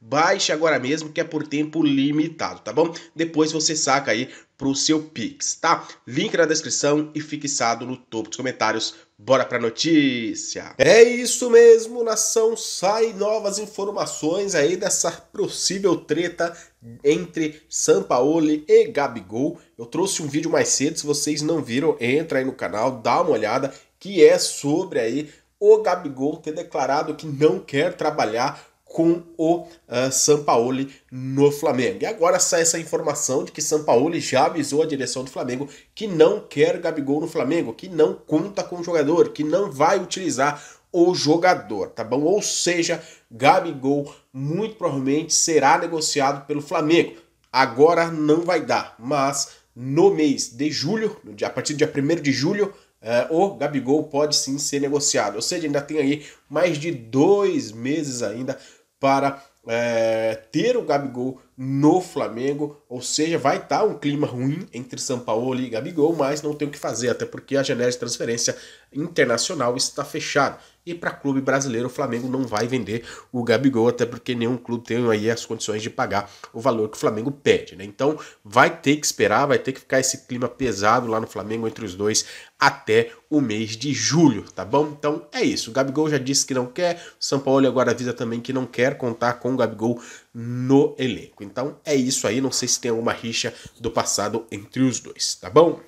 Baixe agora mesmo que é por tempo limitado, tá bom? Depois você saca aí pro seu Pix, tá? Link na descrição e fixado no topo dos comentários. Bora pra notícia! É isso mesmo, nação! Sai novas informações aí dessa possível treta entre Sampaoli e Gabigol. Eu trouxe um vídeo mais cedo, se vocês não viram, entra aí no canal, dá uma olhada, que é sobre aí o Gabigol ter declarado que não quer trabalhar com o uh, Sampaoli no Flamengo. E agora sai essa informação de que Sampaoli já avisou a direção do Flamengo que não quer Gabigol no Flamengo, que não conta com o jogador, que não vai utilizar o jogador, tá bom? Ou seja, Gabigol muito provavelmente será negociado pelo Flamengo. Agora não vai dar, mas no mês de julho, a partir do dia 1 de julho, Uh, o Gabigol pode sim ser negociado. Ou seja, ainda tem aí mais de dois meses ainda para é, ter o Gabigol no Flamengo, ou seja, vai estar tá um clima ruim entre São Paulo e Gabigol, mas não tem o que fazer, até porque a janela de transferência internacional está fechada. E para clube brasileiro, o Flamengo não vai vender o Gabigol, até porque nenhum clube tem aí as condições de pagar o valor que o Flamengo pede, né? Então, vai ter que esperar, vai ter que ficar esse clima pesado lá no Flamengo entre os dois até o mês de julho, tá bom? Então é isso. O Gabigol já disse que não quer, o São Paulo agora avisa também que não quer contar com o Gabigol no elenco. Então é isso aí, não sei se tem alguma rixa do passado entre os dois, tá bom?